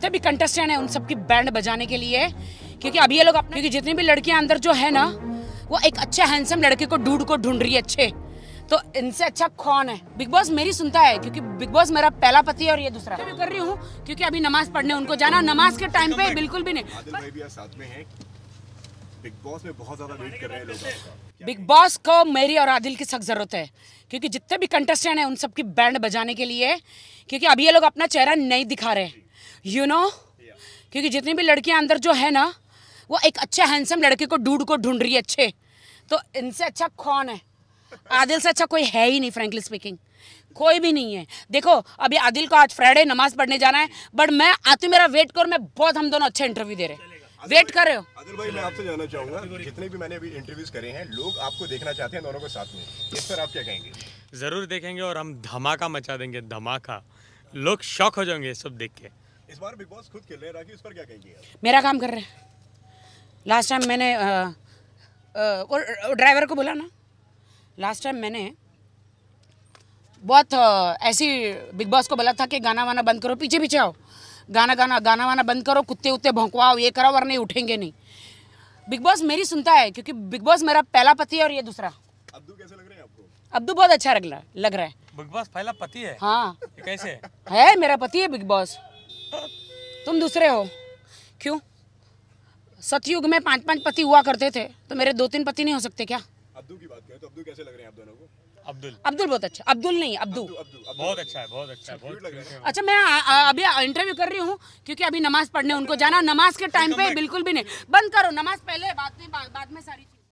जितने भी कंटेस्टेंट हैं उन सबकी बैंड बजाने के लिए क्योंकि अभी ये लोग अपने क्योंकि जितनी भी लड़कियां अंदर जो है ना वो एक अच्छा हैंडसम लड़के को डूड को ढूंढ रही है अच्छे तो इनसे अच्छा कौन है बिग बॉस मेरी सुनता है क्योंकि बिग बॉस मेरा पहला पति है और ये दूसरा मैं कर रही हूँ क्योंकि अभी नमाज पढ़ने उनको जाना नमाज के टाइम पे बिल्कुल भी नहीं बिग बॉस में बहुत ज्यादा वेट कर रहे हैं लोग बिग बॉस को मेरी और आदिल की सख्त जरूरत है क्योंकि जितने भी कंटेस्टेंट है उन सबकी बैंड बजाने के लिए क्योंकि अभी ये लोग अपना चेहरा नहीं दिखा रहे हैं you you know know? yeah. क्योंकि जितनी भी लड़कियां अंदर जो है ना वो एक अच्छा हैंडसम लड़के को डूड को ढूंढ रही है अच्छे तो इनसे अच्छा कौन है आदिल से अच्छा कोई है ही नहीं फ्रेंकली स्पीकिंग कोई भी नहीं है देखो अभी आदिल को आज फ्राइडे नमाज पढ़ने जाना है बट मैं आती मेरा वेट करो मैं बहुत हम दोनों अच्छे इंटरव्यू दे रहे हैं वेट कर रहे हो आदिल भाई मैं आपसे जानना चाहूंगा जितने भी मैंने अभी इंटरव्यूज करे हैं लोग आपको देखना चाहते हैं दोनों के साथ में इस पर आप क्या कहेंगे जरूर देखेंगे और हम धमाका मचा देंगे धमाका लोग शौक हो जाएंगे सब देख के इस बार बिग बॉस खुद खेल रहे राखी उस पर क्या कहेंगे मेरा काम कर रहे हैं लास्ट टाइम मैंने ड्राइवर को बोला ना लास्ट टाइम मैंने बहुत ऐसी बिग बॉस को बोला था कि गाना वाना बंद करो पीछे पीछे आओ गाना गाना गाना वाना बंद करो कुत्ते उत्ते भौंकवाओ ये करो वरना उठेंगे नहीं बिग बॉस मेरी सुनता है क्योंकि बिग बॉस मेरा पहला पति है और ये दूसरा अब्दू कैसे लग रहे हैं आपको अब्दू बहुत अच्छा लग रहा लग रहा है बिग बॉस पहला पति है हाँ कैसे है मेरा पति है बिग बॉस तुम दूसरे हो क्यों सतयुग में पांच पांच पति हुआ करते थे तो मेरे दो तीन पति नहीं हो सकते क्या अब्दुल की बात करें तो अब्दुल कैसे लग रहे हैं आप दोनों को अब्दुल अब्दुल बहुत अच्छा अब्दुल नहीं अब्दू बहुत अच्छा है बहुत अच्छा, अच्छा बहुत अच्छा मैं अभी इंटरव्यू कर रही हूँ क्योंकि अभी नमाज पढ़ने उनको जाना नमाज के टाइम पे बिल्कुल भी नहीं बंद करो नमाज पहले बाद में बाद में सारी